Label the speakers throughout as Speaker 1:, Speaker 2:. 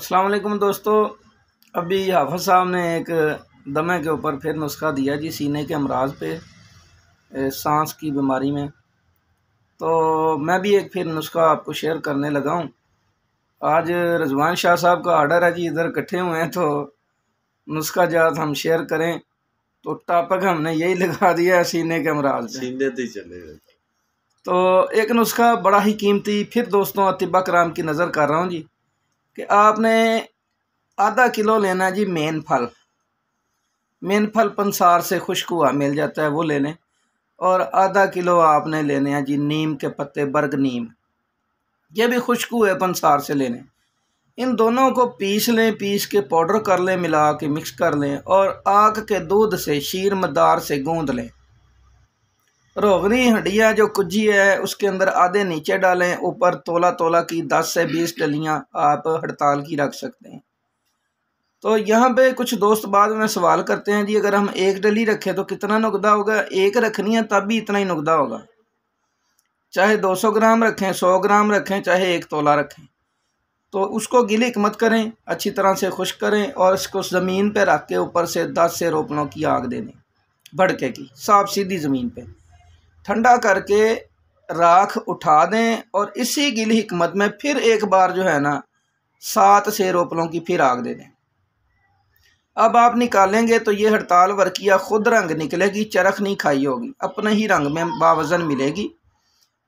Speaker 1: अस्सलाम वालेकुम दोस्तों अभी हाफ साहब ने एक दमे के ऊपर फिर नुस्खा दिया जी सीने के अमराज पे सांस की बीमारी में तो मैं भी एक फिर नुस्खा आपको शेयर करने लगा हूँ आज रजवान शाह साहब का आर्डर है जी इधर इकट्ठे हुए हैं तो नुस्खा जात हम शेयर करें तो टापक हमने यही लगा दिया है सीने के अमराज सीने तो चले तो एक नुस्खा बड़ा ही कीमती फिर दोस्तों अतिबा कराम की नज़र कर रहा हूँ जी कि आपने आधा किलो लेना जी मेन फल मेन फल पंसार से खुश्क हुआ मिल जाता है वो लेने और आधा किलो आपने लेने हैं जी नीम के पत्ते बर्ग नीम ये भी खुश्क है पंसार से लेने इन दोनों को पीस लें पीस के पाउडर कर लें मिला के मिक्स कर लें और आग के दूध से शीर मदार से गूंद लें रोगनी हड्डियाँ जो कुजी है उसके अंदर आधे नीचे डालें ऊपर तोला तोला की दस से बीस डलियाँ आप हड़ताल की रख सकते हैं तो यहाँ पे कुछ दोस्त बाद में सवाल करते हैं जी अगर हम एक डली रखें तो कितना नुकदा होगा एक रखनी है तब भी इतना ही नुकदा होगा चाहे 200 ग्राम रखें 100 ग्राम रखें चाहे एक तोला रखें तो उसको गिली हमत करें अच्छी तरह से खुश करें और इसको ज़मीन पर रख के ऊपर से दस से रोपनों की आग दे दें भड़के की साफ सीधी ज़मीन पर ठंडा करके राख उठा दें और इसी गिल हमत में फिर एक बार जो है ना सात से रोपलों की फिर आग दे दें अब आप निकालेंगे तो ये हड़ताल वर्किया खुद रंग निकलेगी चरख नहीं खाई होगी अपने ही रंग में बावजन मिलेगी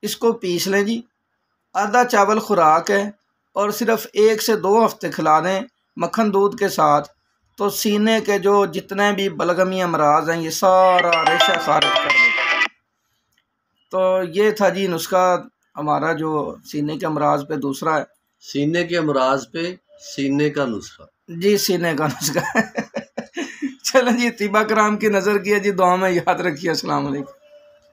Speaker 1: इसको पीस लें जी आधा चावल खुराक है और सिर्फ एक से दो हफ्ते खिला दें मक्खन दूध के साथ तो सीने के जो जितने भी बलगमी अमराज हैं ये सारा रेशा खारिज कर देगा तो ये था जी नुस्खा हमारा जो सीने के अमराज पे दूसरा है सीने के अमराज पे सीने का नुस्खा जी सीने का नुस्खा चलो जी तिबा कराम की नज़र किया जी दुआ में याद रखिए असलकम